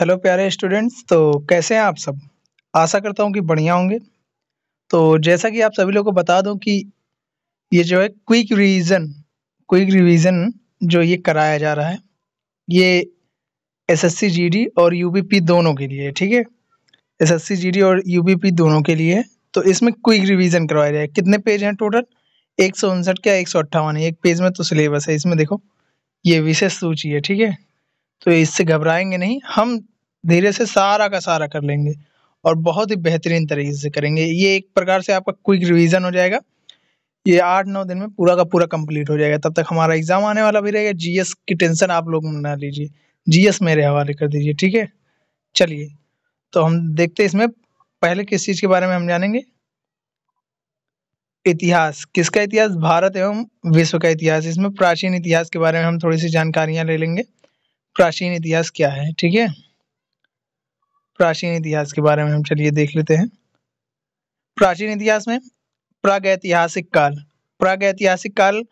hello प्यारे students तो कैसे हैं आप सब आशा करता हूँ कि बढ़िया होंगे तो जैसा कि आप सभी लोगों को बता दूँ कि ये जो है क्विक रिवीजन क्विक रिवीजन जो ये कराया जा रहा है ये एसएससी जीडी और यूबीपी दोनों के लिए ठीक है एसएससी जीडी और यूबीपी दोनों के लिए तो इसमें क्विक रिविज़न करवाया जाए कितने पेज हैं टोटल एक सौ उनसठ क्या एक सौ अट्ठावन एक पेज में तो सिलेबस है इसमें देखो ये विशेष सूची है ठीक है तो इससे घबराएंगे नहीं हम धीरे से सारा का सारा कर लेंगे और बहुत ही बेहतरीन तरीके से करेंगे ये एक प्रकार से आपका क्विक रिवीजन हो जाएगा ये आठ नौ दिन में पूरा का पूरा कंप्लीट हो जाएगा तब तक हमारा एग्जाम आने वाला भी रहेगा जीएस की टेंशन आप लोग ना लीजिए जीएस मेरे हवाले कर दीजिए ठीक है चलिए तो हम देखते हैं इसमें पहले किस चीज़ के बारे में हम जानेंगे इतिहास किसका इतिहास भारत एवं विश्व का इतिहास इसमें प्राचीन इतिहास के बारे में हम थोड़ी सी जानकारियां ले लेंगे प्राचीन इतिहास क्या है ठीक है प्राचीन इतिहास के बारे में हम चलिए देख लेते हैं प्राचीन इतिहास में प्रागैतिहासिक काल प्रागैतिहासिक काल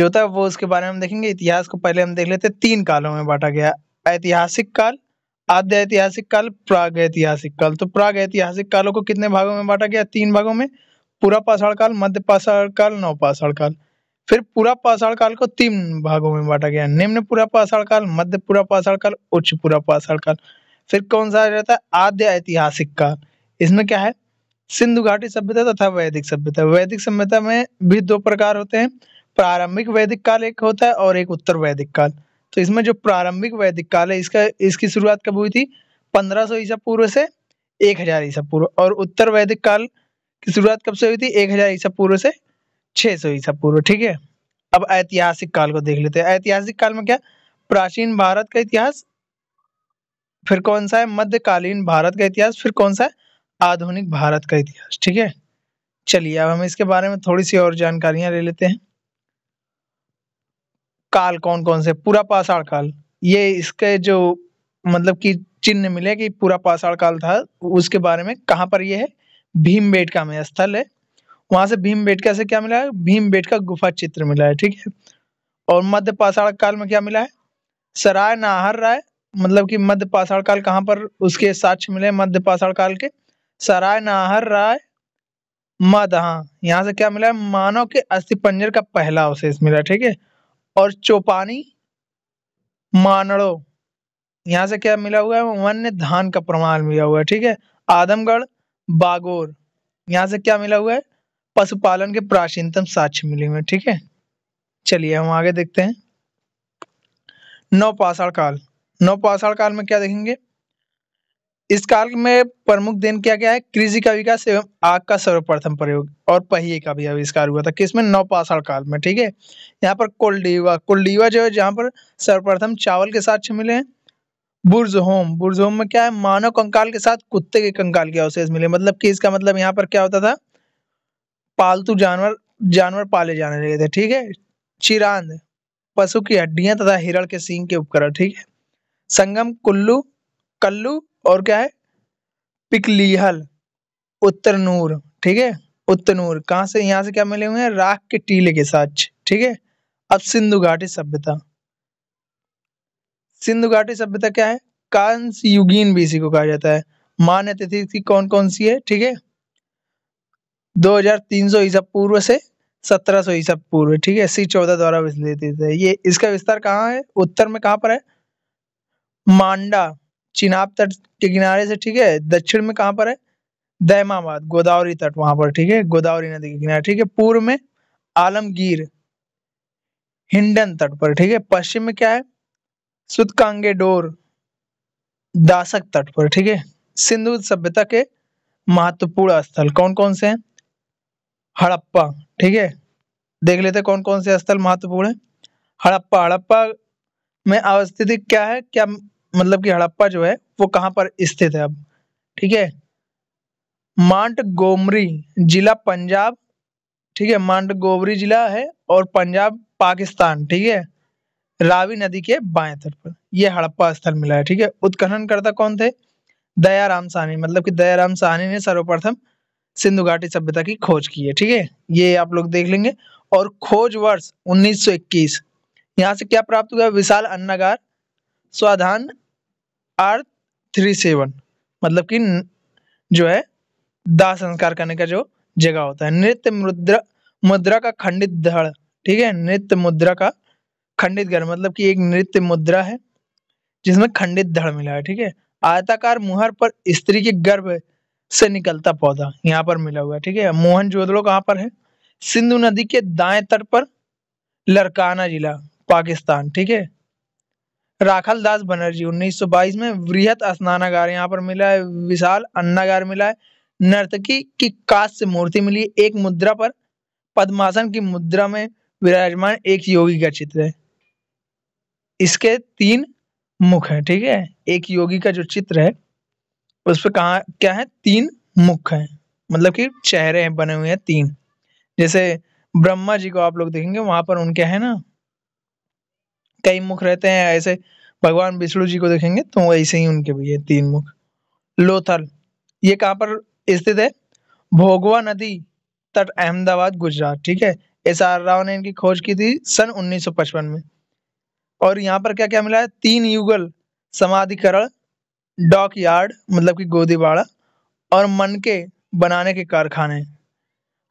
जो था वो उसके बारे में हम देखेंगे इतिहास को पहले हम देख लेते हैं तीन कालों में बांटा गया ऐतिहासिक काल आद्य ऐतिहासिक काल प्राग ऐतिहासिक काल तो प्राग ऐतिहासिक कालों को कितने भागों में बांटा गया तीन भागों में पूरा पाषाण काल मध्य पाषाण काल नौ पाषाण काल फिर पूरा पाषाण काल को तीन भागों में बांटा गया निम्न पूरा पाषाण काल मध्य पूरा पाषाण काल उच्च पूरा पाषाण काल फिर कौन सा रहता है आद्य ऐतिहासिक काल इसमें क्या है सिंधु घाटी सभ्यता तथा वैदिक सभ्यता वैदिक सभ्यता में भी दो प्रकार होते हैं प्रारंभिक वैदिक काल एक होता है और एक उत्तर वैदिक काल तो इसमें जो प्रारंभिक वैदिक काल है इसका इसकी शुरुआत कब हुई थी 1500 ईसा पूर्व से 1000 ईसा पूर्व और उत्तर वैदिक काल की शुरुआत कब से हुई थी 1000 ईसा पूर्व से छह सौ ईसा पूर्व ठीक है अब ऐतिहासिक काल को देख लेते हैं ऐतिहासिक काल में क्या प्राचीन भारत का इतिहास फिर कौन सा है मध्यकालीन भारत का इतिहास फिर कौन सा है आधुनिक भारत का इतिहास ठीक है चलिए अब हम इसके बारे में थोड़ी सी और जानकारियां ले लेते हैं काल कौन कौन से पूरा पाषाण काल ये इसके जो मतलब कि चिन्ह मिले कि पूरा पाषाण काल था उसके बारे में कहां पर यह है भीमबेटका में स्थल है वहां से भीम बेटका से क्या मिला है भीम बेट का गुफा चित्र मिला है ठीक है और मध्य पाषाण काल में क्या मिला है सराय नाहर राय मतलब कि मध्य पाषाण काल कहाँ पर उसके साक्ष्य मिले मध्य पाषाण काल के सराय नाहर राय मध हाँ यहाँ से क्या मिला है मानव के अस्थि पंजर का पहला अवशेष मिला ठीक है और चौपानी मानड़ो यहाँ से क्या मिला हुआ है वन्य धान का प्रमाण मिला हुआ है ठीक है आदमगढ़ बागोर यहाँ से क्या मिला हुआ है पशुपालन के प्राचीनतम साक्ष्य मिले हुए ठीक है चलिए हम आगे देखते हैं नवपाषाण काल नवपाषाण काल में क्या देखेंगे इस काल में प्रमुख देन क्या क्या है कृषि का विकास एवं आग का सर्वप्रथम प्रयोग और पहिए का भी आविष्कार हुआ था किसमें नवपाषाण काल में ठीक है यहाँ पर कोल्डीवा कोल्डीवा जो है जहाँ पर सर्वप्रथम चावल के साक्ष्य मिले हैं बुर्ज होम बुर्ज होम में क्या है मानव कंकाल के साथ कुत्ते के कंकाल के अवशेष मिले मतलब कि इसका मतलब यहाँ पर क्या होता था पालतू जानवर जानवर पाले जाने लगे थे ठीक है चिरांद पशु की हड्डियां तथा हिरण के सींग के उपकरण ठीक है संगम कुल्लू कल्लू और क्या है पिकलीहल नूर ठीक है नूर कहाँ से यहाँ से क्या मिले हुए हैं राख के टीले के साथ ठीक है अब सिंधु घाटी सभ्यता सिंधु घाटी सभ्यता क्या है कांस युगीन भी इसी को कहा जाता है मान्य तिथि कौन कौन सी है ठीक है 2300 ईसा पूर्व से 1700 ईसा पूर्व ठीक है सी चौदह द्वारा विश्लेषित है ये इसका विस्तार कहाँ है उत्तर में कहाँ पर है मांडा चिनाब तट के किनारे से ठीक है दक्षिण में कहाँ पर है दैमाबाद गोदावरी तट वहां पर ठीक है गोदावरी नदी के किनारे ठीक है पूर्व में आलमगीर हिंडन तट पर ठीक है पश्चिम में क्या है सुतकांगे डोर दासक तट पर ठीक है सिंधु सभ्यता के महत्वपूर्ण स्थल कौन कौन से हैं हड़प्पा ठीक है देख लेते कौन कौन से स्थल महत्वपूर्ण है हड़प्पा हड़प्पा में अवस्थिति क्या है क्या मतलब कि हड़प्पा जो है वो कहाँ पर स्थित है अब ठीक है मांट गोमरी जिला पंजाब ठीक है मांट गोमरी जिला है और पंजाब पाकिस्तान ठीक है रावी नदी के बाएं तट पर यह हड़प्पा स्थल मिला है ठीक है उत्खनन करता कौन थे दयाराम साहनी मतलब कि दयाराम साहनी ने सर्वप्रथम सिंधु घाटी सभ्यता की खोज की है ठीक है ये आप लोग देख लेंगे और खोज वर्ष 1921 यहाँ से क्या प्राप्त हुआ विशाल अन्नागार स्वाधान आर थ्री सेवन मतलब कि जो है दाह संस्कार करने का जो जगह होता है नृत्य मुद्रा मुद्रा का खंडित धड़ ठीक है नृत्य मुद्रा का खंडित घर मतलब कि एक नृत्य मुद्रा है जिसमें खंडित धड़ मिला है ठीक है आयताकार मुहर पर स्त्री के गर्भ से निकलता पौधा यहाँ पर मिला हुआ है ठीक है मोहन जोदड़ो कहाँ पर है सिंधु नदी के दाएं तट पर लरकाना जिला पाकिस्तान ठीक है राखल दास बनर्जी 1922 में वृहत स्नानागार यहाँ पर मिला है विशाल अन्नागार मिला है नर्तकी की काश से मूर्ति मिली एक मुद्रा पर पद्मासन की मुद्रा में विराजमान एक योगी का चित्र है इसके तीन मुख है ठीक है एक योगी का जो चित्र है उस पर कहा क्या है तीन मुख हैं मतलब कि चेहरे बने हुए हैं तीन जैसे ब्रह्मा जी को आप लोग देखेंगे वहां पर उनके है ना कई मुख रहते हैं ऐसे भगवान विष्णु जी को देखेंगे तो वैसे ही उनके भी है तीन मुख लोथल ये कहाँ पर स्थित है भोगवा नदी तट अहमदाबाद गुजरात ठीक है एस आर राव ने इनकी खोज की थी सन 1955 में और यहाँ पर क्या क्या मिला है तीन युगल समाधिकरण डॉक यार्ड मतलब कि गोदीवाड़ा और मन के बनाने के कारखाने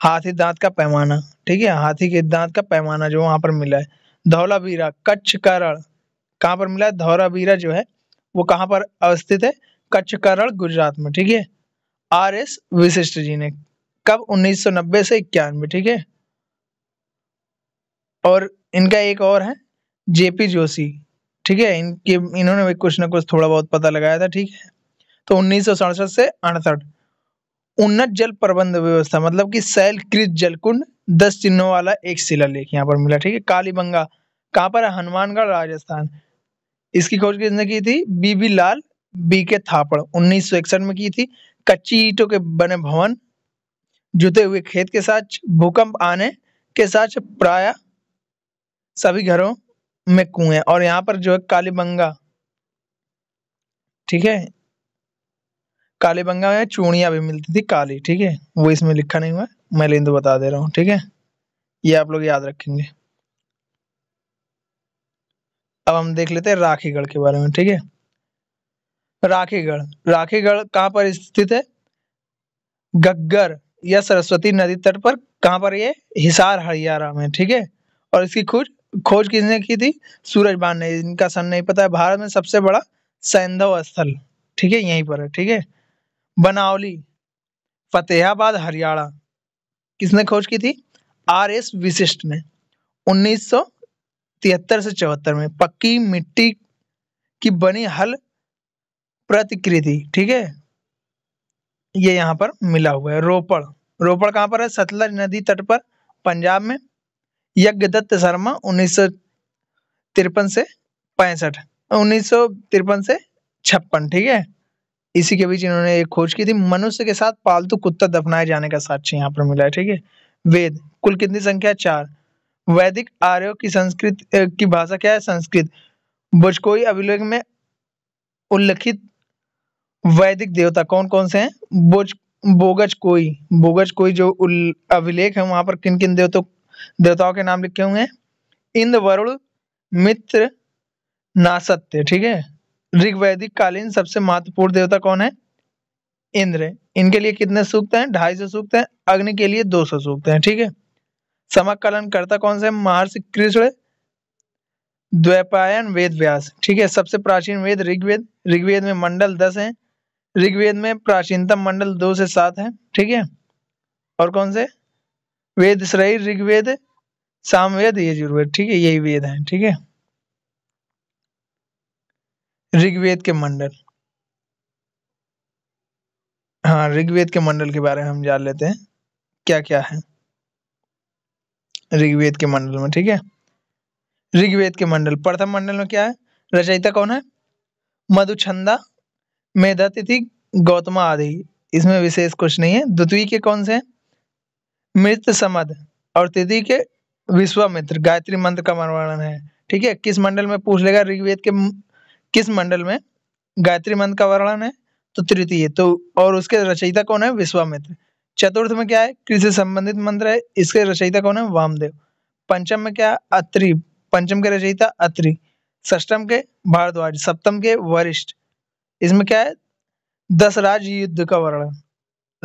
हाथी दांत का पैमाना ठीक है हाथी के दांत का पैमाना जो वहां पर मिला है धौलावीरा कच्छ करण कहाँ पर मिला है धौलावीरा जो है वो कहाँ पर अवस्थित है कच्छ करण गुजरात में ठीक है आर एस विशिष्ट जी ने कब 1990 से इक्यानवे ठीक है और इनका एक और है जेपी जोशी ठीक है इनके इन्होंने भी कुछ ना कुछ थोड़ा बहुत पता लगाया था ठीक है तो उन्नीस से अड़सठ उन्नत जल प्रबंध व्यवस्था मतलब कि शैलकृत जलकुंड दस चिन्हों वाला एक शिला लेख यहाँ पर मिला ठीक है कालीबंगा कहाँ पर है हनुमानगढ़ राजस्थान इसकी खोज किसने की थी बीबी लाल बी के थापड़ उन्नीस में की थी कच्ची ईटों के बने भवन जुते हुए खेत के साथ भूकंप आने के साथ प्राय सभी घरों में कुएं और यहां पर जो है कालीबंगा ठीक है कालीबंगा में चूड़िया भी मिलती थी काली ठीक है वो इसमें लिखा नहीं हुआ मैं लिंद तो बता दे रहा हूँ ठीक है ये आप लोग याद रखेंगे अब हम देख लेते हैं राखीगढ़ के बारे में ठीक है राखीगढ़ राखीगढ़ कहाँ पर स्थित है गग्गर या सरस्वती नदी तट पर कहाँ पर ये हिसार हरियाणा में ठीक है और इसकी खोज खोज किसने की थी सूरजबान ने इनका सन नहीं पता है भारत में सबसे बड़ा सैंधव स्थल ठीक है यहीं पर है ठीक है बनावली फतेहाबाद हरियाणा किसने खोज की थी आर एस विशिष्ट ने 1973 से चौहत्तर में पक्की मिट्टी की बनी हल प्रतिकृति ठीक है ये यहाँ पर मिला हुआ है रोपड़ रोपड़ कहाँ पर है सतलज नदी तट पर पंजाब में यज्ञ दत्त शर्मा उन्नीस तिरपन से पैंसठ उन्नीस तिरपन से छप्पन ठीक है इसी के बीच इन्होंने एक खोज की थी मनुष्य के साथ पालतू कुत्ता दफनाए जाने का साक्ष्य यहाँ पर मिला है ठीक है वेद कुल कितनी संख्या चार वैदिक आर्यों की संस्कृत की भाषा क्या है संस्कृत बुजकोई अभिलेख में उल्लिखित वैदिक देवता कौन कौन से हैं बोज बोगज कोई बोगज कोई जो अभिलेख है वहां पर किन किन देवता देवताओं के नाम लिखे हुए हैं इंद्र वरुण मित्र नासत्य ठीक है ऋग्वैदिक कालीन सबसे महत्वपूर्ण देवता कौन है इंद्र इनके लिए कितने सूक्त हैं ढाई सौ सूक्त हैं अग्नि के लिए दो सौ सूक्त हैं ठीक है समाकलन करता कौन सा है महर्षि कृष्ण द्वैपायन वेद व्यास ठीक है सबसे प्राचीन वेद ऋग्वेद ऋग्वेद में मंडल दस है ऋग्वेद में प्राचीनतम मंडल दो से सात है ठीक है और कौन से वेद श्रय ऋग्वेद सामवेद यजुर्वेद ठीक है यही वेद है ठीक है ऋग्वेद के मंडल हाँ ऋग्वेद के मंडल के बारे में हम जान लेते हैं क्या क्या है ऋग्वेद के मंडल में ठीक है ऋग्वेद के मंडल प्रथम मंडल में क्या है रचयिता कौन है मधुछंदा मेधातिथि गौतम आदि इसमें विशेष कुछ नहीं है द्वितीय के कौन से हैं मृत समद और तिथि के विश्वामित्र गायत्री मंत्र का वर्णन है ठीक है किस मंडल में पूछ लेगा ऋग्वेद के किस मंडल में गायत्री मंत्र का वर्णन है तो तृतीय तो और उसके रचयिता कौन है विश्वामित्र चतुर्थ में क्या है कृषि संबंधित मंत्र है इसके रचयिता कौन है वामदेव पंचम में क्या अत्रि पंचम के रचयिता अत्रि सष्टम के भारद्वाज सप्तम के वरिष्ठ इसमें क्या है दस राज युद्ध का वर्णन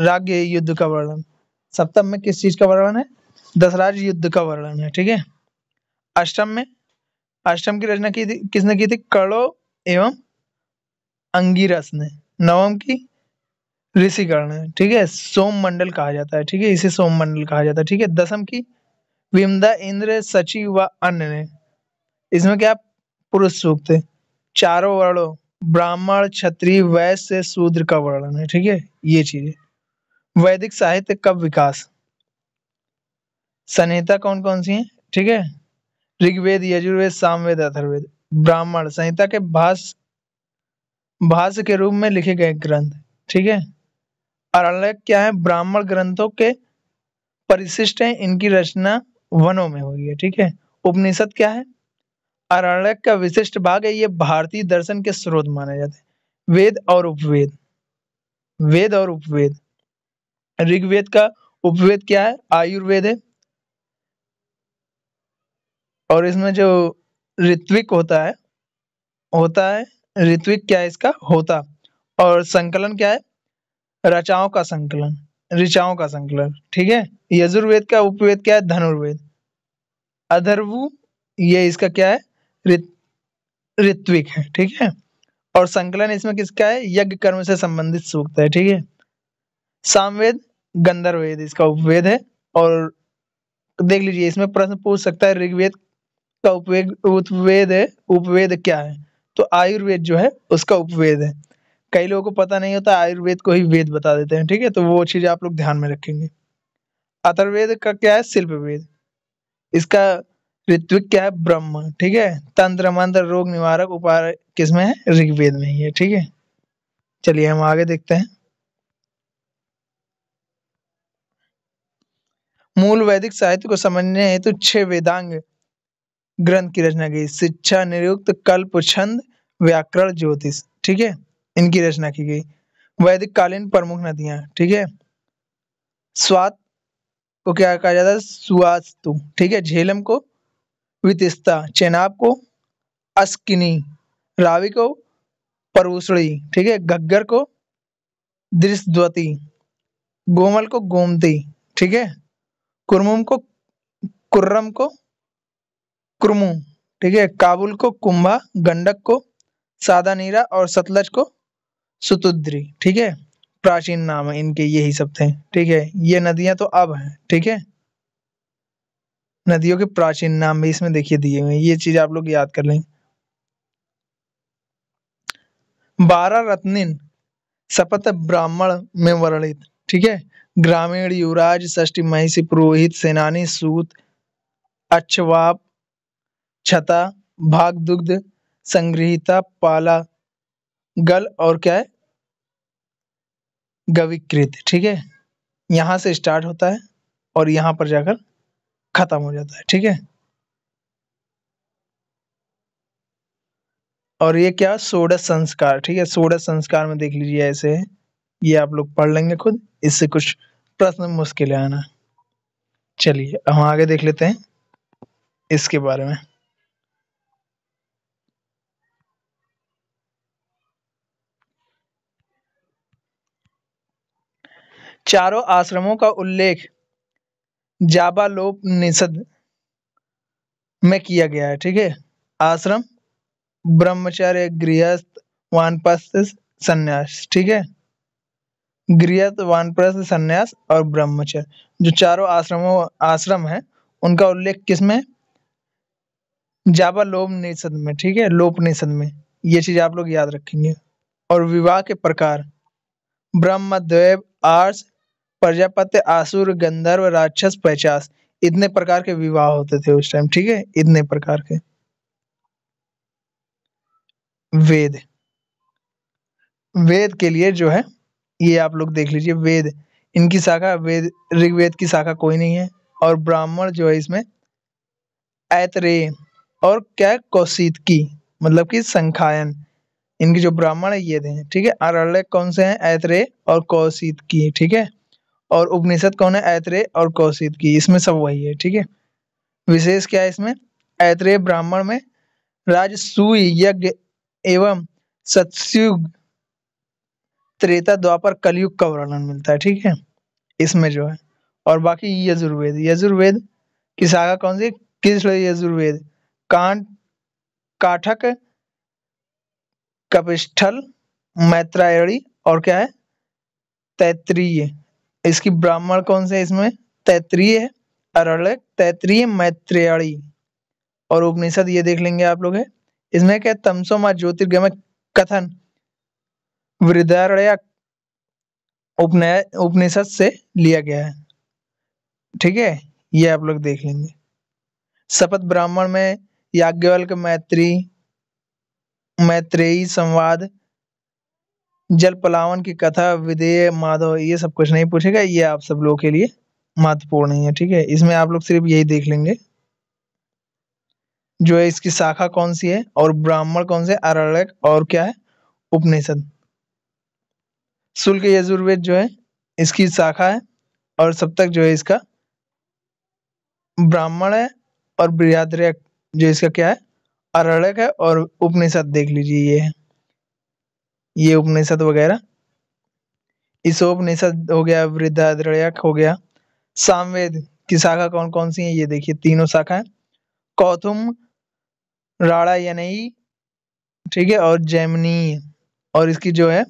राज्य युद्ध का वर्णन सप्तम में किस चीज का वर्णन है दसराज युद्ध का वर्णन है ठीक है अष्टम में अष्टम की रचना की थी किसने की थी कड़ो एवं अंगीरस ने नवम की ऋषिकर्ण है ठीक है सोम मंडल कहा जाता है ठीक है इसे सोम मंडल कहा जाता है ठीक है दसम की विमदा इंद्र सचिव व अन्य ने इसमें क्या पुरुष सूक्त है चारों वर्णों ब्राह्मण क्षत्रिय वैश्य शूद्र का वर्णन है ठीक है ये चीज है वैदिक साहित्य कब विकास संहिता कौन कौन सी है ठीक है ऋग्वेद यजुर्वेद सामवेद अथर्वेद ब्राह्मण संहिता के भाष भाष के रूप में लिखे गए ग्रंथ ठीक है और अलग क्या है ब्राह्मण ग्रंथों के परिशिष्ट है इनकी रचना वनों में हुई है ठीक है उपनिषद क्या है अरण्यक का विशिष्ट भाग है ये भारतीय दर्शन के स्रोत माने जाते हैं वेद और उपवेद वेद और उपवेद ऋग्वेद का उपवेद क्या है आयुर्वेद है और इसमें जो ऋत्विक होता है होता है ऋत्विक क्या है इसका होता और संकलन क्या है रचाओं का संकलन ऋचाओं का संकलन ठीक है यजुर्वेद का उपवेद क्या है धनुर्वेद अधर्वु ये इसका क्या है ऋत्विक है ठीक है और संकलन इसमें किसका है यज्ञ कर्म से संबंधित सूक्त है ठीक है सामवेद गंधर्ववेद इसका उपवेद है और देख लीजिए इसमें प्रश्न पूछ सकता है ऋग्वेद का उपवेद उपवेद है उपवेद क्या है तो आयुर्वेद जो है उसका उपवेद है कई लोगों को पता नहीं होता आयुर्वेद को ही वेद बता देते हैं ठीक है तो वो चीज आप लोग ध्यान में रखेंगे अतर्वेद का क्या है शिल्प वेद इसका ऋत्विक क्या है ब्रह्म ठीक है तंत्र मंत्र रोग निवारक उपाय किसमें है ऋग्वेद में ही है ठीक है चलिए हम आगे देखते हैं मूल वैदिक साहित्य को समझने हेतु छह वेदांग ग्रंथ की रचना की शिक्षा निरुक्त कल्प छंद व्याकरण ज्योतिष ठीक है इनकी रचना की गई वैदिक कालीन प्रमुख नदियां ठीक है स्वात को क्या कहा जाता है सुवास्तु ठीक है झेलम को वितिस्ता चेनाब को अस्किनी रावी को परूसड़ी ठीक है गग्गर को दृश्वती गोमल को गोमती ठीक है कुरमुम को कुर्रम को कुरमू ठीक है काबुल को कुंभा गंडक को सादा नीरा और सतलज को सुतुद्री ठीक है प्राचीन नाम है इनके यही सब थे ठीक है ये नदियां तो अब हैं ठीक है नदियों के प्राचीन नाम भी इसमें देखिए दिए हुए ये चीज आप लोग याद कर लें बारह रत्निन शपथ ब्राह्मण में वर्णित ठीक है ग्रामीण युवराज ष्टी महिषी पुरोहित सेनानी सूत अक्षवाप छता भाग दुग्ध संग्रहिता पाला गल और क्या है गविकृत ठीक है यहां से स्टार्ट होता है और यहां पर जाकर खत्म हो जाता है ठीक है और ये क्या सोडस संस्कार ठीक है सोडस संस्कार में देख लीजिए ऐसे है ये आप लोग पढ़ लेंगे खुद इससे कुछ प्रश्न मुश्किल आना चलिए हम आगे देख लेते हैं इसके बारे में चारों आश्रमों का उल्लेख निषद में किया गया है ठीक है आश्रम ब्रह्मचार्य गृहस्थ वनपस्थ संन्यास ठीक है गृहस्थ वानप्रस्थ सन्यास और ब्रह्मचर्य जो चारों आश्रमों आश्रम है उनका उल्लेख किसमें जाबा लोप निषद में ठीक है लोप निषद में ये चीज आप लोग याद रखेंगे और विवाह के प्रकार ब्रह्म देव आर्स प्रजापति आसुर गंधर्व राक्षस पैचास इतने प्रकार के विवाह होते थे उस टाइम ठीक है इतने प्रकार के वेद वेद के लिए जो है ये आप लोग देख लीजिए वेद इनकी शाखा वेद ऋग्वेद की शाखा कोई नहीं है और ब्राह्मण जो है इसमें ऐतरे और क्या कौशित की मतलब कि संखायन इनके जो ब्राह्मण है ये थे ठीक है आरण्य कौन से हैं ऐतरे और कौशित की ठीक है और उपनिषद कौन है ऐतरे और कौशित की इसमें सब वही है ठीक है विशेष क्या है इसमें ऐतरे ब्राह्मण में राजसूय यज्ञ एवं सत्युग त्रेता द्वापर कलयुग का वर्णन मिलता है ठीक है इसमें जो है और बाकी यजुर्वेद यजुर्वेद की सागा कौन सी किस यजुर्वेद कांट काठक कपिष्ठल मैत्रायणी और क्या है तैत्रीय इसकी ब्राह्मण कौन से इसमें तैत्रीय है अरण्य तैत्रीय मैत्रेयणी और उपनिषद ये देख लेंगे आप लोग है इसमें क्या तमसोमा ज्योतिर्गमय कथन उपनिषद से लिया गया है ठीक है ये आप लोग देख लेंगे शपथ ब्राह्मण में याज्ञवल्क मैत्री मैत्रेयी संवाद जल पलावन की कथा विदेय माधव ये सब कुछ नहीं पूछेगा ये आप सब लोगों के लिए महत्वपूर्ण है ठीक है इसमें आप लोग सिर्फ यही देख लेंगे जो है इसकी शाखा कौन सी है और ब्राह्मण कौन से अरण्य और क्या है उपनिषद शुल्क यजुर्वेद जो है इसकी शाखा है और सप्तक जो है इसका ब्राह्मण है और बृहद्रय जो इसका क्या है अरड़क है और उपनिषद देख लीजिए ये है ये उपनिषद वगैरह इस उपनिषद हो गया वृद्धाद्रयक हो गया सामवेद की शाखा कौन कौन सी है ये देखिए तीनों शाखा है कौथुम राड़ा यनई ठीक है और जैमनी और इसकी जो है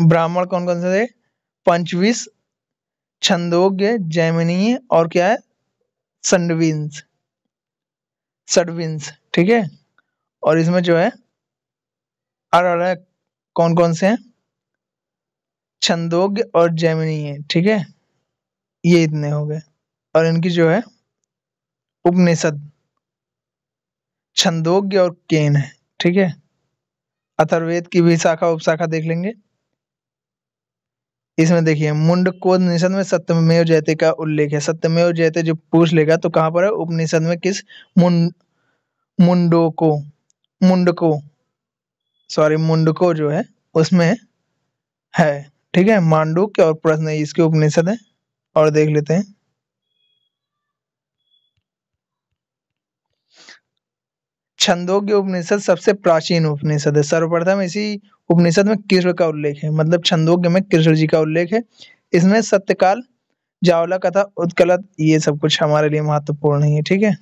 ब्राह्मण कौन कौन से थे पंचवीस छंदोग्य जैमिनी और क्या है संडविंस सडविंस ठीक है और इसमें जो है अरक कौन कौन से हैं छंदोग्य और है ठीक है ये इतने हो गए और इनकी जो है उपनिषद छंदोग्य और केन है ठीक है अथर्वेद की भी शाखा उपशाखा देख लेंगे इसमें देखिए को निषद में सत्यमेव जयते का उल्लेख है सत्यमेव जयते जो पूछ लेगा तो कहाँ पर है उपनिषद में किस मुंड मुंडोको मुंडको सॉरी मुंडको जो है उसमें है ठीक है के और प्रश्न इसके उपनिषद है और देख लेते हैं छंदोग्य उपनिषद सबसे प्राचीन उपनिषद है सर्वप्रथम इसी उपनिषद में कृष्ण का उल्लेख है मतलब छंदोग्य में कृष्ण जी का उल्लेख है इसमें सत्यकाल जावला कथा उत्कलत ये सब कुछ हमारे लिए महत्वपूर्ण है ठीक है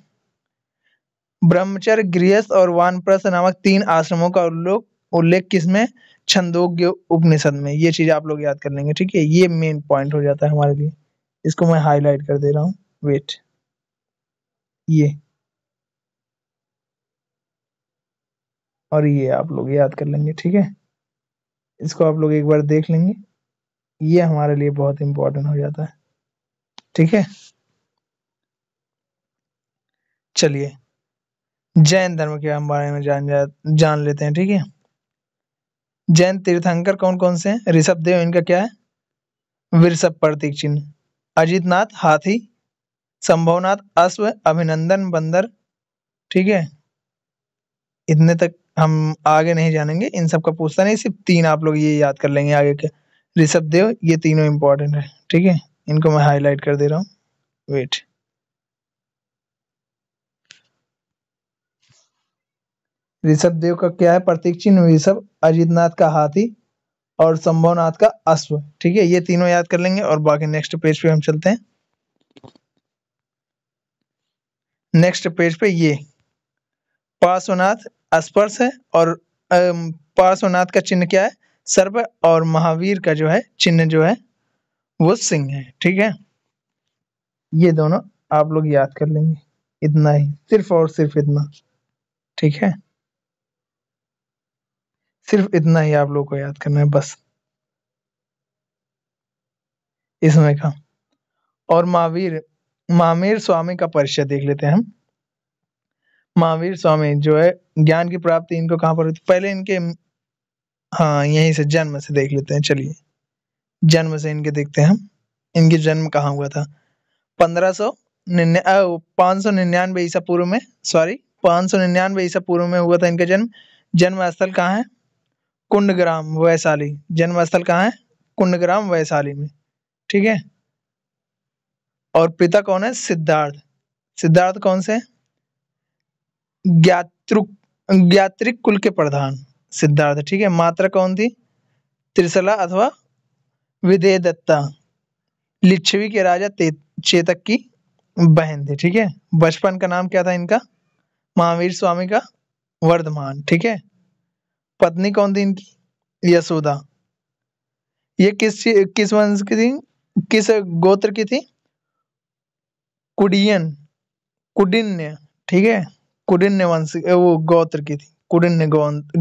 ब्रह्मचर्य गृहस्थ और वानप्रस्थ नामक तीन आश्रमों का उल्लोक उल्लेख किसमें छंदोग्य उपनिषद में ये चीज आप लोग याद कर लेंगे ठीक है ये मेन पॉइंट हो जाता है हमारे लिए इसको मैं हाईलाइट कर दे रहा हूँ वेट ये और ये आप लोग याद कर लेंगे ठीक है इसको आप लोग एक बार देख लेंगे ये हमारे लिए बहुत इंपॉर्टेंट हो जाता है ठीक है चलिए जैन धर्म के बारे में जान जा जान लेते हैं ठीक है जैन तीर्थंकर कौन कौन से हैं ऋषभ देव इनका क्या है वृषभ प्रतीक चिन्ह अजितनाथ हाथी संभवनाथ अश्व अभिनंदन बंदर ठीक है इतने तक हम आगे नहीं जानेंगे इन सब का पूछता नहीं सिर्फ तीन आप लोग ये याद कर लेंगे आगे के ऋषभ देव ये तीनों इम्पोर्टेंट है ठीक है इनको मैं हाईलाइट कर दे रहा हूँ वेट ऋषभ देव का क्या है प्रतीक चिन्ह ऋषभ अजित नाथ का हाथी और संभव नाथ का अश्व ठीक है ये तीनों याद कर लेंगे और बाकी नेक्स्ट पेज पे हम चलते हैं नेक्स्ट पेज पे ये पार्श्वनाथ स्पर्श है और पार्श्वनाथ का चिन्ह क्या है सर्व और महावीर का जो है चिन्ह जो है वो सिंह है ठीक है ये दोनों आप लोग याद कर लेंगे इतना ही सिर्फ और सिर्फ इतना ठीक है सिर्फ इतना ही आप लोग को याद करना है बस इसमें का और महावीर महावीर स्वामी का परिचय देख लेते हैं हम महावीर स्वामी जो है ज्ञान की प्राप्ति इनको कहाँ पर होती पहले इनके हाँ यहीं से जन्म से देख लेते हैं चलिए जन्म से इनके देखते हैं हम इनके जन्म कहाँ हुआ था पंद्रह सौ पाँच सौ निन्यानवे ईसा पूर्व में सॉरी पाँच सौ निन्यानवे ईसा पूर्व में हुआ था इनका जन्म जन्म स्थल कहाँ है कुंड ग्राम वैशाली जन्म स्थल कहाँ है कुंड ग्राम वैशाली में ठीक है और पिता कौन है सिद्धार्थ सिद्धार्थ कौन से है ज्ञात्रिक कुल के प्रधान सिद्धार्थ ठीक है मात्रा कौन थी त्रिशला अथवा विदे दत्ता लिच्छवी के राजा चेतक की बहन थी ठीक है बचपन का नाम क्या था इनका महावीर स्वामी का वर्धमान ठीक है पत्नी कौन थी इनकी यशोदा ये किस किस वंश की थी किस गोत्र की थी कुडियन कुडिन्य ठीक है कुडिन्य ने वंश वो गोत्र की थी कुडिन्य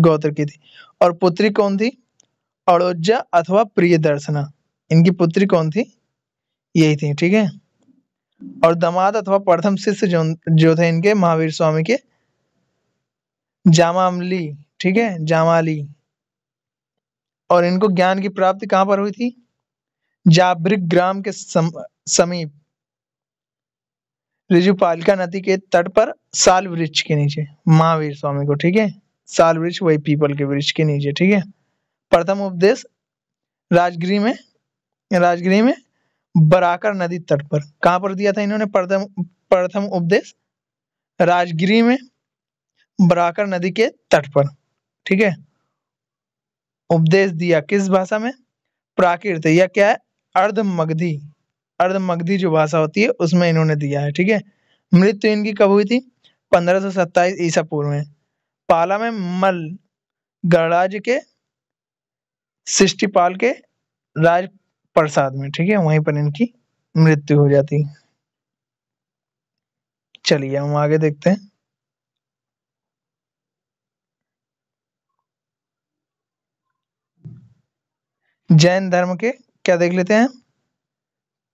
गोत्र की थी और पुत्री कौन थी अड़ोजा अथवा प्रिय दर्शना इनकी पुत्री कौन थी यही थी ठीक है और दमाद अथवा प्रथम शिष्य जो जो थे इनके महावीर स्वामी के जामामली ठीक है जामाली और इनको ज्ञान की प्राप्ति कहां पर हुई थी जाब्रिक ग्राम के सम, समीप रिजुपालिका नदी के तट पर साल वृक्ष के नीचे महावीर स्वामी को ठीक है साल वृक्ष वही पीपल के वृक्ष के नीचे ठीक है प्रथम उपदेश राजगिरी में राजगिरी में बराकर नदी तट पर कहां पर दिया था इन्होंने प्रथम प्रथम उपदेश राजगिरी में बराकर नदी के तट पर ठीक है उपदेश दिया किस भाषा में प्राकृत यह क्या है अर्ध मगधी अर्धमगधी जो भाषा होती है उसमें इन्होंने दिया है ठीक है मृत्यु इनकी कब हुई थी पंद्रह सौ सत्ताईस ईसा पूर्व में पाला में मल गणराज के सृष्टिपाल के राज प्रसाद में ठीक है वहीं पर इनकी मृत्यु हो जाती चलिए हम आगे देखते हैं जैन धर्म के क्या देख लेते हैं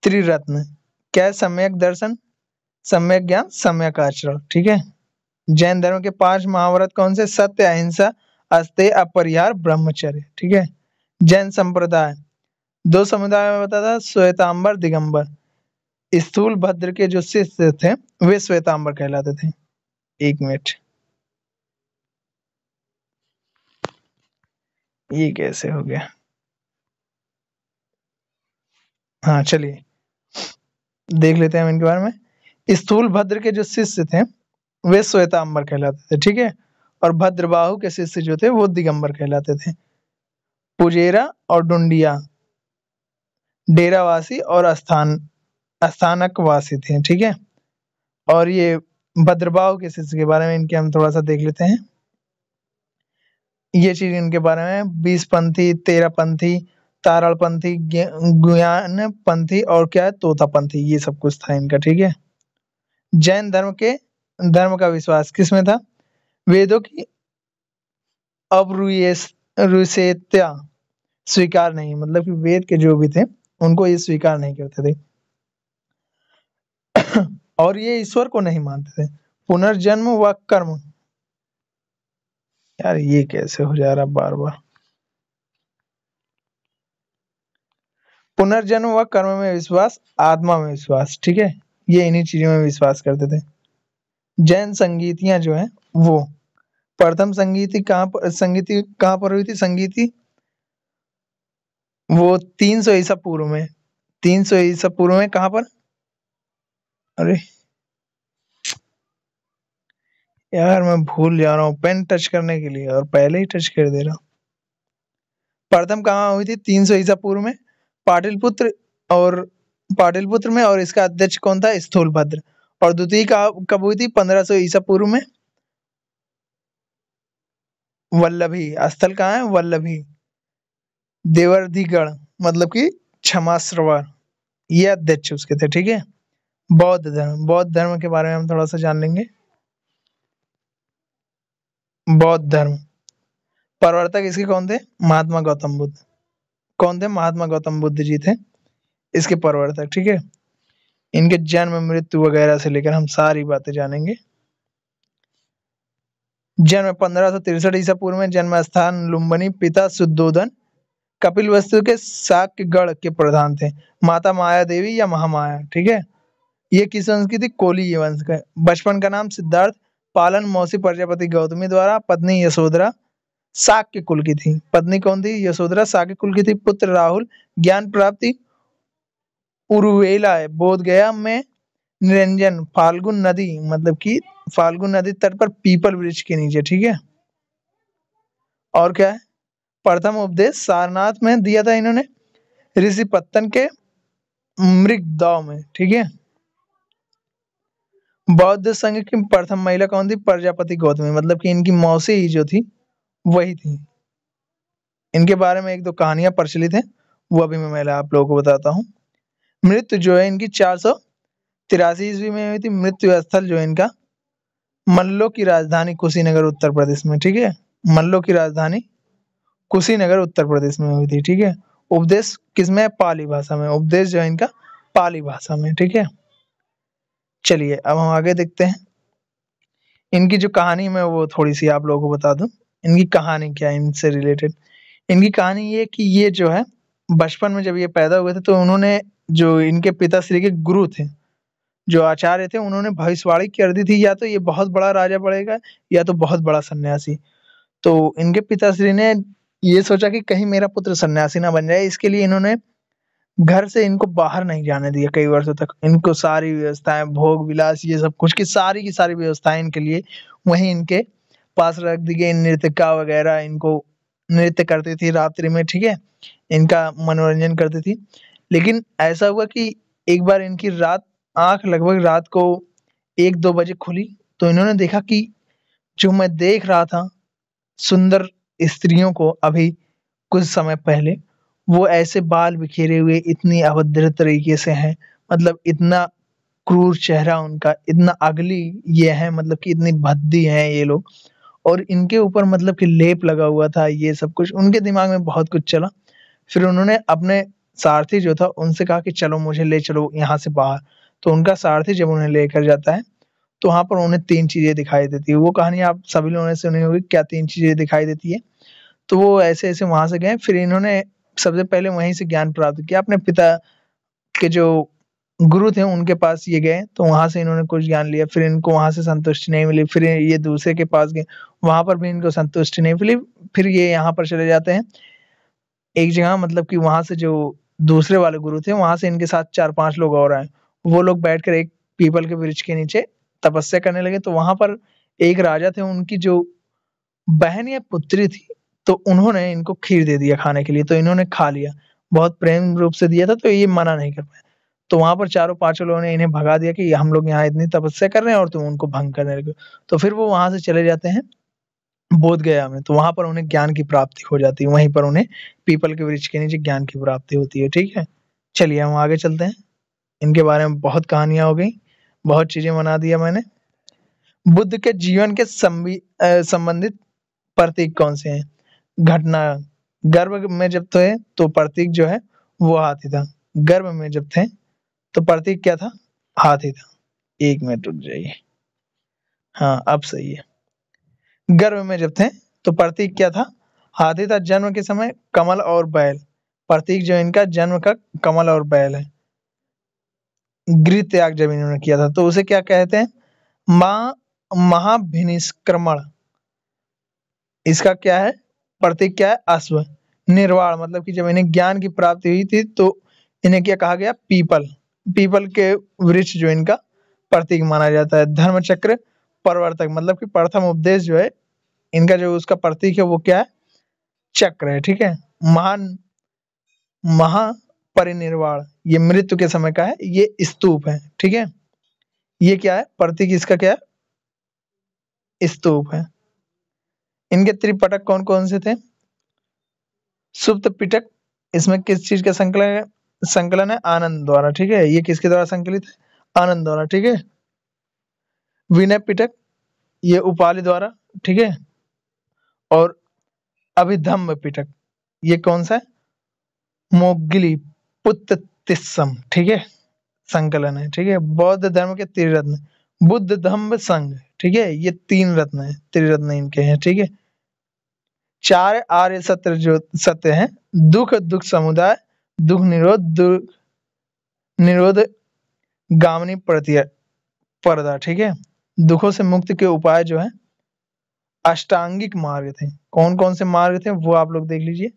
त्रिरत्न क्या है सम्यक दर्शन सम्यक ज्ञान सम्यक आचरण ठीक है जैन धर्म के पांच महाव्रत कौन से सत्य अहिंसा अस्ते अपरिहार ब्रह्मचर्य ठीक है जैन संप्रदाय दो समुदाय में बता था श्वेतांबर दिगंबर स्थूल भद्र के जो शिष्य थे वे श्वेतांबर कहलाते थे एक मिनट ये कैसे हो गया हाँ चलिए देख लेते हैं हम इनके बारे में स्थूल भद्र के जो शिष्य थे वे श्वेतांबर कहलाते थे ठीक है और भद्रबाहु के शिष्य जो थे वो दिगंबर कहलाते थे पुजेरा और डुंडिया डेरावासी और स्थान स्थानकवासी थे ठीक है और ये भद्रबाहु के शिष्य के बारे में इनके हम थोड़ा सा देख लेते हैं ये चीज इनके बारे में बीस पंथी तेरह पंथी ज्ञान पंथी और क्या है तोतापंथी ये सब कुछ था इनका ठीक है जैन धर्म के धर्म का विश्वास किसमें था वेदों की अवरुसेत्या स्वीकार नहीं मतलब कि वेद के जो भी थे उनको ये स्वीकार नहीं करते थे और ये ईश्वर को नहीं मानते थे पुनर्जन्म व कर्म यार ये कैसे हो जा रहा बार बार पुनर्जन्म व कर्म में विश्वास आत्मा में विश्वास ठीक है ये इन्हीं चीजों में विश्वास करते थे जैन संगीतियां जो है वो प्रथम संगीति कहाँ पर संगीति कहाँ पर हुई थी संगीति वो तीन सौ ईसा पूर्व में तीन सौ ईसा पूर्व में कहाँ पर अरे यार मैं भूल जा रहा हूँ पेन टच करने के लिए और पहले ही टच कर दे रहा हूँ प्रथम कहाँ हुई थी तीन सौ ईसा पूर्व में पाटिलपुत्र और पाटिलपुत्र में और इसका अध्यक्ष कौन था स्थूलभद्र और द्वितीय कब हुई थी पंद्रह सौ ईसा पूर्व में वल्लभी स्थल कहाँ है वल्लभी देवर्धिगढ़ मतलब कि क्षमाश्रवर ये अध्यक्ष उसके थे ठीक है बौद्ध धर्म बौद्ध धर्म के बारे में हम थोड़ा सा जान लेंगे बौद्ध धर्म प्रवर्तक इसके कौन थे महात्मा गौतम बुद्ध कौन थे महात्मा गौतम बुद्ध जी थे इसके प्रवर्तक ठीक है इनके जन्म मृत्यु वगैरह से लेकर हम सारी बातें जानेंगे जन्म पंद्रह सौ तिरसठ ईसा पूर्व में जन्म स्थान लुम्बनी पिता सुदोधन कपिल वस्तु के गढ़ के प्रधान थे माता माया देवी या महामाया ठीक है ये किस वंश की थी कोली वंश का बचपन का नाम सिद्धार्थ पालन मौसी प्रजापति गौतमी द्वारा पत्नी यशोधरा साग के कुल की थी पत्नी कौन थी यशोधरा साग के कुल की थी पुत्र राहुल ज्ञान प्राप्ति उर्वेला है बोध गया में निरंजन फाल्गुन नदी मतलब कि फाल्गुन नदी तट पर पीपल वृक्ष के नीचे ठीक है और क्या है प्रथम उपदेश सारनाथ में दिया था इन्होंने ऋषि पत्तन के मृगदाव में ठीक है बौद्ध संघ की प्रथम महिला कौन थी प्रजापति गौतमी मतलब कि इनकी मौसी ही जो थी वही थी इनके बारे में एक दो कहानियां प्रचलित हैं वो अभी मैं मैं आप लोगों को बताता हूँ मृत्यु जो है इनकी चार सौ तिरासी ईस्वी में हुई थी मृत्यु स्थल जो है इनका मल्लो की राजधानी कुशीनगर उत्तर प्रदेश में ठीक है मल्लो की राजधानी कुशीनगर उत्तर प्रदेश में हुई थी ठीक है उपदेश किसमें पाली भाषा में उपदेश जो है इनका पाली भाषा में ठीक है चलिए अब हम आगे देखते हैं इनकी जो कहानी में वो थोड़ी सी आप लोगों को बता दूं इनकी कहानी क्या है इनसे रिलेटेड इनकी कहानी ये कि ये जो है बचपन में जब ये पैदा हुए थे तो उन्होंने जो इनके पिताश्री के गुरु थे जो आचार्य थे उन्होंने भविष्यवाणी कर दी थी या तो ये बहुत बड़ा राजा बढ़ेगा या तो बहुत बड़ा सन्यासी तो इनके पिताश्री ने ये सोचा कि कहीं मेरा पुत्र सन्यासी ना बन जाए इसके लिए इन्होंने घर से इनको बाहर नहीं जाने दिया कई वर्षों तक इनको सारी व्यवस्थाएं भोग विलास ये सब कुछ की सारी की सारी व्यवस्थाएं इनके लिए वहीं इनके पास रख दी गई नृतिका वगैरह इनको नृत्य करती थी रात्रि में ठीक है इनका मनोरंजन करती थी लेकिन ऐसा हुआ कि एक बार इनकी रात आंख लगभग रात को एक दो बजे खुली तो इन्होंने देखा कि जो मैं देख रहा था सुंदर स्त्रियों को अभी कुछ समय पहले वो ऐसे बाल बिखेरे हुए इतनी अभद्र तरीके से हैं मतलब इतना क्रूर चेहरा उनका इतना अगली ये है मतलब कि इतनी भद्दी हैं ये लोग और इनके ऊपर मतलब कि लेप लगा हुआ था ये सब कुछ उनके दिमाग में बहुत कुछ चला फिर उन्होंने अपने सारथी जो था उनसे कहा कि चलो मुझे ले चलो यहाँ से बाहर तो उनका सारथी जब उन्हें लेकर जाता है तो वहां पर उन्हें तीन चीजें दिखाई देती है वो कहानी आप सभी लोगों ने सुनी होगी क्या तीन चीजें दिखाई देती है तो वो ऐसे ऐसे वहां से गए फिर इन्होंने सबसे पहले वहीं से ज्ञान प्राप्त किया अपने पिता के जो गुरु थे उनके पास ये गए तो वहां से इन्होंने कुछ ज्ञान लिया फिर इनको वहां से संतुष्टि नहीं मिली फिर ये दूसरे के पास गए वहां पर भी इनको संतुष्टि नहीं मिली फिर ये यहाँ पर चले जाते हैं एक जगह मतलब कि वहां से जो दूसरे वाले गुरु थे वहां से इनके साथ चार पांच लोग और आए वो लोग बैठकर एक पीपल के वृक्ष के नीचे तपस्या करने लगे तो वहां पर एक राजा थे उनकी जो बहन या पुत्री थी तो उन्होंने इनको खीर दे दिया खाने के लिए तो इन्होंने खा लिया बहुत प्रेम रूप से दिया था तो ये मना नहीं कर पाया तो वहां पर चारों पांचों लोगों ने इन्हें भगा दिया कि हम लोग यहाँ इतनी तपस्या कर रहे हैं और तुम उनको भंग करने लगे तो फिर वो वहां से चले जाते हैं बोध गया में तो वहां पर उन्हें ज्ञान की प्राप्ति हो जाती है वहीं पर उन्हें पीपल के वृक्ष के नीचे ज्ञान की प्राप्ति होती है ठीक है चलिए हम आगे चलते हैं इनके बारे में बहुत कहानियां हो गई बहुत चीजें बना दिया मैंने बुद्ध के जीवन के संबंधित प्रतीक कौन से हैं घटना गर्भ में जब थे तो प्रतीक जो है वो हाथी था गर्भ में जब थे तो प्रतीक क्या था हाथी था एक मिनट रुक जाइए हाँ अब सही है गर्भ में जब थे तो प्रतीक क्या था हाथी था जन्म के समय कमल और बैल प्रतीक जो इनका जन्म का कमल और बैल है गृह त्याग जब इन्होंने किया था तो उसे क्या कहते हैं महा महाभिनिष्क्रमण इसका क्या है प्रतीक क्या है अश्व निर्वाण मतलब कि जब इन्हें ज्ञान की प्राप्ति हुई थी तो इन्हें क्या कहा गया पीपल पीपल के वृक्ष जो इनका प्रतीक माना जाता है धर्म चक्र परवर्तक मतलब कि प्रथम उपदेश जो है इनका जो उसका प्रतीक है वो क्या है चक्र है ठीक है महान महापरिनिर्वाण ये मृत्यु के समय का है ये स्तूप है ठीक है ये क्या है प्रतीक इसका क्या है स्तूप है इनके त्रिपटक कौन कौन से थे सुप्त पिटक इसमें किस चीज का संकलन है संकलन है आनंद द्वारा ठीक है ये किसके द्वारा संकलित है आनंद द्वारा ठीक है विनय पिटक ये उपाली द्वारा ठीक है और अभिधम पिटक ये कौन सा है मोगली पुत्र तिस्सम ठीक है संकलन है ठीक है बौद्ध धर्म के त्रिरत्न बुद्ध धम्म संघ ठीक है ये तीन रत्न है त्रिरत्न इनके हैं ठीक है चार आर्य सत्य जो सत्य हैं दुख दुख समुदाय दुख निरोध निरोध गामनी पर्दा ठीक है दुखों से मुक्ति के उपाय जो है अष्टांगिक मार्ग थे कौन कौन से मार्ग थे वो आप लोग देख लीजिए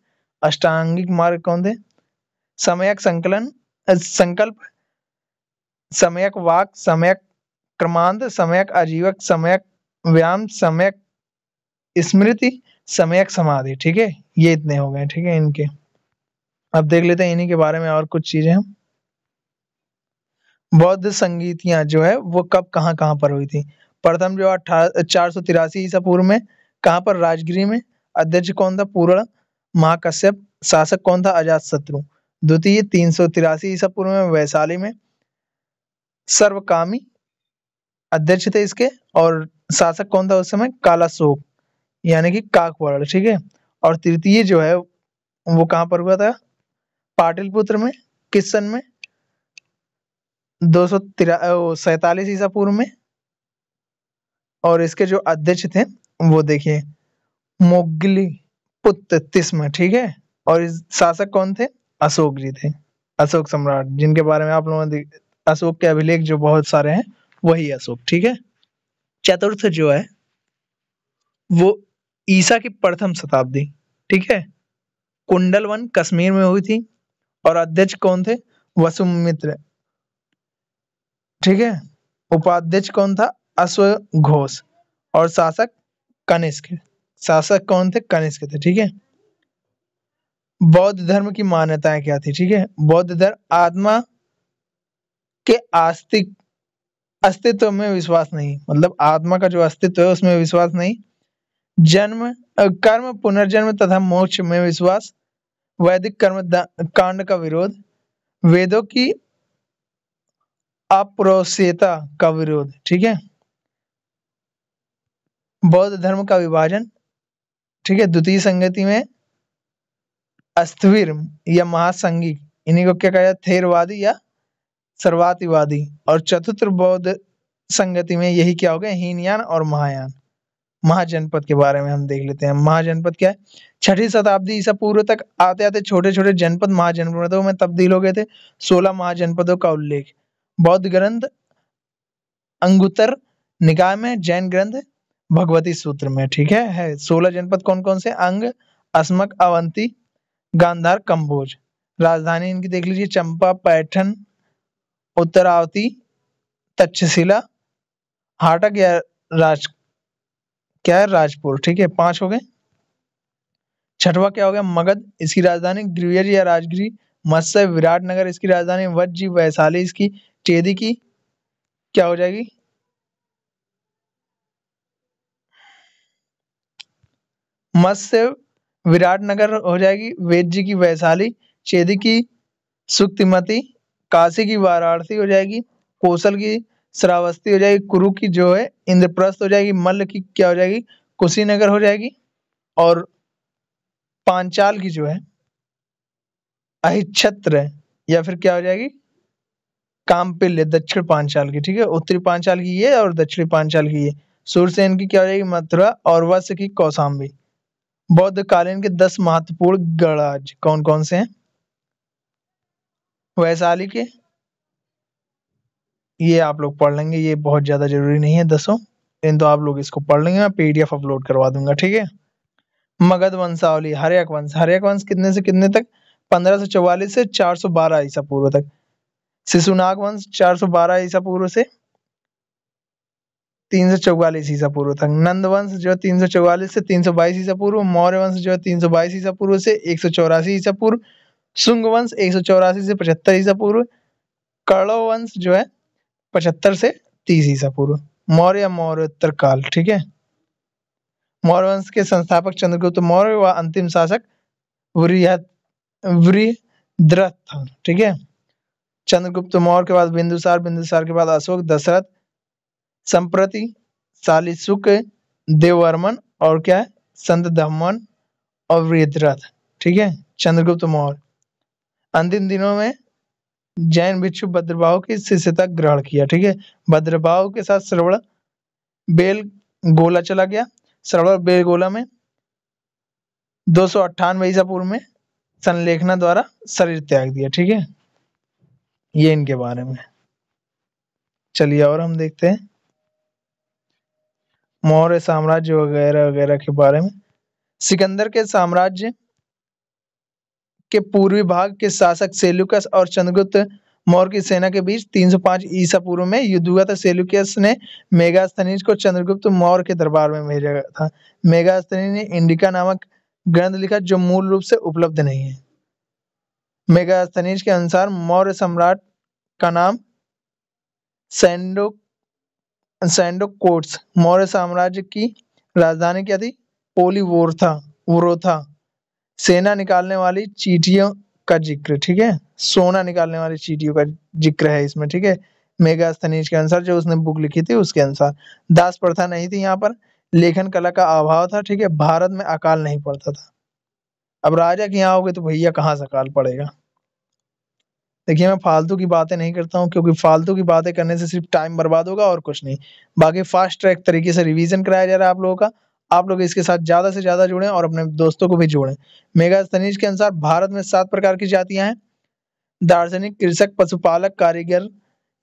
अष्टांगिक मार्ग कौन थे समयक संकलन संकल्प समयक वाक समयक क्रमांत समयक आजीवक समयक व्यायाम समयक स्मृति समयक समाधि ठीक है ये इतने हो गए ठीक है इनके अब देख लेते हैं इन्हीं के बारे में और कुछ चीजें बौद्ध संगीतियां जो है वो कब कहाँ कहाँ पर हुई थी प्रथम जो अठारह चार सौ तिरासी ईसा पूर्व में कहां पर राजगिरी में अध्यक्ष कौन था पूर्ण महाकश्यप शासक कौन था अजात शत्रु द्वितीय तीन सौ तिरासी ईसा पूर्व में वैशाली में सर्वकामी अध्यक्ष थे इसके और शासक कौन था उस समय काला शोक यानी कि काकवर्ण ठीक है और तृतीय जो है वो कहाँ पर हुआ था पाटिलपुत्र में किस सन में दो सौ सैतालीस ईसा पूर्व में और इसके जो अध्यक्ष थे वो देखिए मोगली पुत्र तिस्म ठीक है और इस शासक कौन थे अशोक जी थे अशोक सम्राट जिनके बारे में आप लोगों ने अशोक के अभिलेख जो बहुत सारे हैं वही अशोक ठीक है चतुर्थ जो है वो ईसा की प्रथम शताब्दी ठीक है कुंडल वन कश्मीर में हुई थी और अध्यक्ष कौन थे वसुमित्र ठीक है उपाध्यक्ष कौन था अश्व घोष और शासक कनिष्क शासक कौन थे कनिष्क थे ठीक है बौद्ध धर्म की मान्यताएं क्या थी ठीक है बौद्ध धर्म आत्मा के आस्तिक अस्तित्व में विश्वास नहीं मतलब आत्मा का जो अस्तित्व है उसमें विश्वास नहीं जन्म कर्म पुनर्जन्म तथा मोक्ष में विश्वास वैदिक कर्म कांड का विरोध वेदों की अप्रोसेता का विरोध ठीक है बौद्ध धर्म का विभाजन ठीक है द्वितीय संगति में अस्थवीर या महासंगी इन्हीं को क्या कहा जाता थेरवादी या सर्वातिवादी और चतुर्थ बौद्ध संगति में यही क्या हो गया हीनयान और महायान महाजनपद के बारे में हम देख लेते हैं महाजनपद क्या है छठी शताब्दी ईसा पूर्व तक आते आते छोटे छोटे जनपद महाजनपदों में तब्दील हो गए थे सोलह महाजनपदों का उल्लेख बौद्ध ग्रंथ अंगुतर निकाय में जैन ग्रंथ भगवती सूत्र में ठीक है, है सोलह जनपद कौन कौन से अंग अस्मक अवंती गांधार कंबोज राजधानी इनकी देख लीजिए चंपा पैठन उत्तरावती तक्षशिला हाटक या राज क्या है राजपुर ठीक है पांच हो गए छठवा क्या हो गया मगध इसकी राजधानी ग्रिवियर या राजगिरी मत्स्य विराटनगर इसकी राजधानी वज्जी वैशाली इसकी चेदी की क्या हो जाएगी मत्स्य विराटनगर हो जाएगी वेद की वैशाली चेदी की सुक्तिमती काशी की वाराणसी हो जाएगी कौशल की श्रावस्ती हो जाएगी कुरु की जो है इंद्रप्रस्थ हो जाएगी मल्ल की क्या हो जाएगी कुशीनगर हो जाएगी और पांचाल की जो है अहिच्छत्र या फिर क्या हो जाएगी कामपिल्य दक्षिण पांचाल की ठीक है उत्तरी पांचाल की ये और दक्षिणी पांचाल की ये सूरसेन की क्या हो जाएगी मथुरा और वश की कौसाम्बी बौद्ध कालीन के दस महत्वपूर्ण गणराज कौन कौन से हैं वैशाली के ये आप लोग पढ़ लेंगे ये बहुत ज्यादा जरूरी नहीं है दसों इन तो आप लोग इसको पढ़ लेंगे मैं पीडीएफ अपलोड करवा दूंगा ठीक है मगध वंशावली हरयक वंश हरियक वंश कितने से कितने तक पंद्रह सौ चौवालीस से चार सौ बारह ईसा पूर्व तक शिशुनाग वंश बारह ईसा पूर्व से तीन सौ चौवालीस ईसा पूर्व तक नंद वंश जो है तीन सौ चौवालीस से तीन सौ बाईस ईसा पूर्व मौर्य वंश जो है तीन सौ बाईस ईसा पूर्व से एक सौ चौरासी ईसा पूर्व शुंग वंश एक सौ चौरासी से पचहत्तर ईसा पूर्व कर्ण वंश जो है पचहत्तर से तीस ईसा पूर्व मौर्य मौर्योत्तर काल ठीक है वंश के संस्थापक चंद्रगुप्त मौर्य व अंतिम शासक ठीक है चंद्रगुप्त मौर्य के बाद बिंदुसार बिंदुसार के बाद अशोक दशरथ संप्रति सालिशुक देववर्मन और क्या संत धमन और वृद्रथ ठीक है चंद्रगुप्त मौर्य अंतिम दिनों में जैन भिक्षु भद्रबाहु की शिष्यता ग्रहण किया ठीक है भद्रबाहु के साथ श्रवण बेल गोला चला गया सरोवर बेगोला में दो सौ अट्ठानवे ईसापुर में संलेखना द्वारा शरीर त्याग दिया ठीक है ये इनके बारे में चलिए और हम देखते हैं मौर्य साम्राज्य वगैरह वगैरह के बारे में सिकंदर के साम्राज्य के पूर्वी भाग के शासक सेलुकस और चंद्रगुप्त मौर्य की सेना के बीच 305 ईसा पूर्व में युद्ध हुआ था सेलुकियस ने मेगास्थनीज को चंद्रगुप्त मौर्य के दरबार में भेजा था मेगास्थनीज ने इंडिका नामक ग्रंथ लिखा जो मूल रूप से उपलब्ध नहीं है मेगास्थनीज के अनुसार मौर्य सम्राट का नाम सैंडो सैंडो कोट्स मौर्य साम्राज्य की राजधानी क्या थी पोलीवोर था वोरो था सेना निकालने वाली चीटियों का जिक्र ठीक है सोना निकालने वाली चीटियों का जिक्र है इसमें ठीक है मेगा के अनुसार जो उसने बुक लिखी थी उसके अनुसार दास प्रथा नहीं थी यहाँ पर लेखन कला का अभाव था ठीक है भारत में अकाल नहीं पड़ता था अब राजा के यहाँ हो तो भैया कहाँ से अकाल पड़ेगा देखिए मैं फालतू की बातें नहीं करता हूँ क्योंकि फालतू की बातें करने से सिर्फ टाइम बर्बाद होगा और कुछ नहीं बाकी फास्ट ट्रैक तरीके से रिवीजन कराया जा रहा है आप लोगों का आप लोग इसके साथ ज़्यादा से ज़्यादा जुड़ें और अपने दोस्तों को भी जोड़ें मेगा तनीज के अनुसार भारत में सात प्रकार की जातियाँ हैं दार्शनिक कृषक पशुपालक कारीगर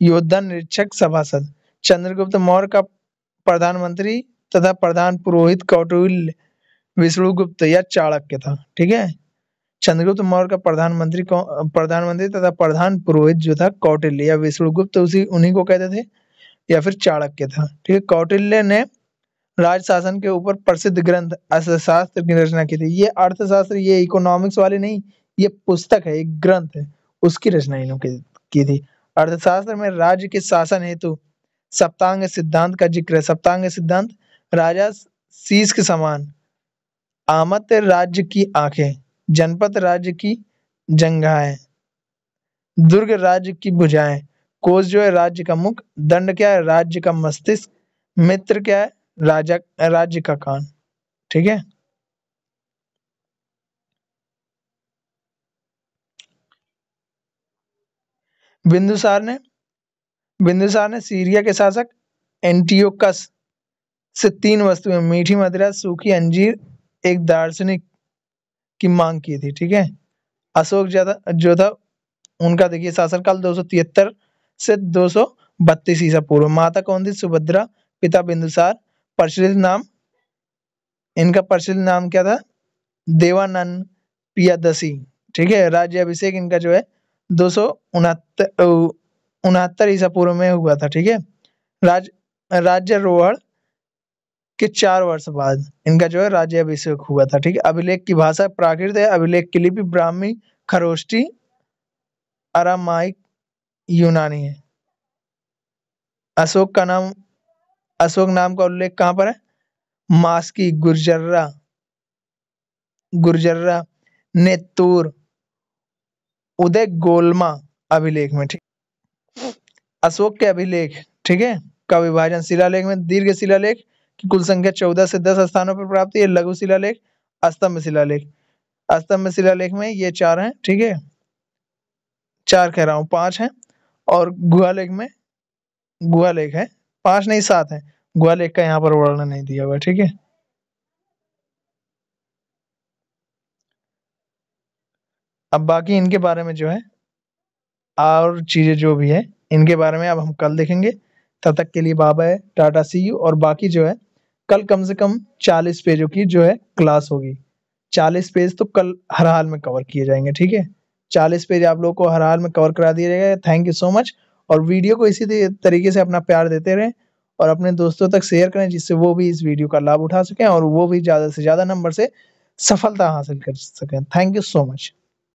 योद्धा निरीक्षक सभासद चंद्रगुप्त मौर्य का प्रधानमंत्री तथा प्रधान पुरोहित कौटुल विष्णुगुप्त या चाणक्य था ठीक है चंद्रगुप्त मौर्य का प्रधानमंत्री प्रधानमंत्री तथा प्रधान पुरोहित जो था कौटिल्य या विष्णुगुप्त उसी उन्हीं को कहते थे या फिर चाणक्य था ठीक है कौटिल्य ने राज शासन के ऊपर प्रसिद्ध ग्रंथ अर्थशास्त्र की रचना की थी ये अर्थशास्त्र ये इकोनॉमिक्स वाले नहीं ये पुस्तक है एक ग्रंथ है उसकी रचना इन्होंने की थी अर्थशास्त्र में राज्य के शासन हेतु सप्तांग सिद्धांत का जिक्र है सप्तांग सिद्धांत राजा शीश के समान आमत राज्य की आंखें जनपद राज्य की जंगाए दुर्ग राज्य की भुजाएं कोष जो है राज्य का मुख दंड क्या है राज्य का मस्तिष्क मित्र क्या है राजा राज्य का कान ठीक है बिंदुसार ने बिंदुसार ने सीरिया के शासक एंटीओकस से तीन वस्तुएं मीठी मदिरा सूखी अंजीर एक दार्शनिक की मांग की थी ठीक है अशोक जो था उनका देखिए शासनकाल दो से दो सौ बत्तीस ईसा पूर्व माता कौन थी सुभद्रा पिता बिंदुसार प्रचलित नाम इनका प्रचलित नाम क्या था देवानंद पियादसी ठीक है राज्य अभिषेक इनका जो है दो सौ उनहत्तर ईसा पूर्व में हुआ था ठीक है राज राज्य रोहण के चार वर्ष बाद इनका जो है राज्य अभिषेक हुआ था ठीक है अभिलेख की भाषा प्राकृत है अभिलेख की लिपि ब्राह्मी खरोष्टी अरामाइक यूनानी है अशोक का नाम अशोक नाम का उल्लेख कहाँ पर है मास्की गुर्जर्रा गुर्जर्रा नेतूर उदय गोलमा अभिलेख में ठीक अशोक के अभिलेख ठीक है का विभाजन शिलालेख में दीर्घ शिलालेख की कुल संख्या चौदह से दस स्थानों पर प्राप्त है लघु शिलालेख अस्तम्भ शिलालेख अस्तम्भ शिलालेख में ये चार हैं ठीक है चार कह रहा हूँ पांच हैं और गुहा लेख में गुहा लेख है पांच नहीं सात है ग्वाल एक का यहाँ पर वर्णन नहीं दिया हुआ ठीक है अब बाकी इनके बारे में जो है और चीजें जो भी है इनके बारे में अब हम कल देखेंगे तब तक के लिए बाबा है टाटा सी यू और बाकी जो है कल कम से कम चालीस पेजों की जो है क्लास होगी चालीस पेज तो कल हर हाल में कवर किए जाएंगे ठीक है चालीस पेज आप लोगों को हर हाल में कवर करा दिया जाएगा थैंक यू सो मच और वीडियो को इसी तरीके से अपना प्यार देते रहें और अपने दोस्तों तक शेयर करें जिससे वो भी इस वीडियो का लाभ उठा सकें और वो भी ज़्यादा से ज़्यादा नंबर से सफलता हासिल कर सकें थैंक यू सो मच